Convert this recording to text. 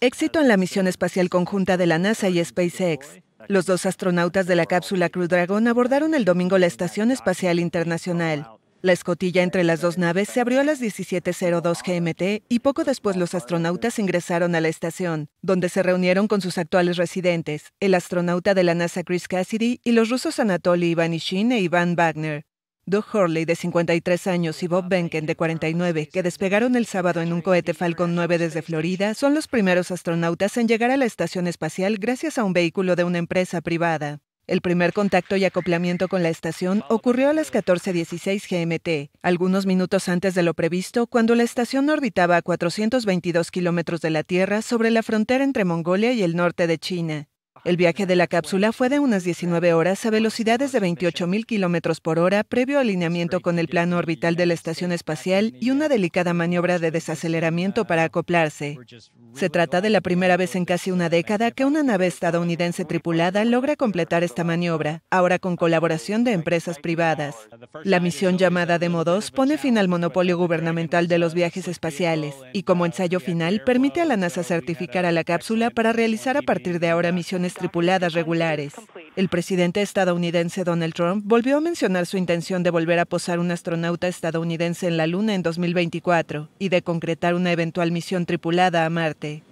Éxito en la misión espacial conjunta de la NASA y SpaceX. Los dos astronautas de la cápsula Crew Dragon abordaron el domingo la Estación Espacial Internacional. La escotilla entre las dos naves se abrió a las 17.02 GMT y poco después los astronautas ingresaron a la estación, donde se reunieron con sus actuales residentes, el astronauta de la NASA Chris Cassidy y los rusos Anatoly Ivanishin e Ivan Wagner. Doug Hurley, de 53 años, y Bob Behnken, de 49, que despegaron el sábado en un cohete Falcon 9 desde Florida, son los primeros astronautas en llegar a la estación espacial gracias a un vehículo de una empresa privada. El primer contacto y acoplamiento con la estación ocurrió a las 14.16 GMT, algunos minutos antes de lo previsto, cuando la estación orbitaba a 422 kilómetros de la Tierra sobre la frontera entre Mongolia y el norte de China. El viaje de la cápsula fue de unas 19 horas a velocidades de 28.000 kilómetros por hora, previo alineamiento con el plano orbital de la estación espacial y una delicada maniobra de desaceleramiento para acoplarse. Se trata de la primera vez en casi una década que una nave estadounidense tripulada logra completar esta maniobra, ahora con colaboración de empresas privadas. La misión llamada Demo 2 pone fin al monopolio gubernamental de los viajes espaciales y como ensayo final permite a la NASA certificar a la cápsula para realizar a partir de ahora misiones tripuladas regulares. El presidente estadounidense Donald Trump volvió a mencionar su intención de volver a posar un astronauta estadounidense en la Luna en 2024 y de concretar una eventual misión tripulada a Marte.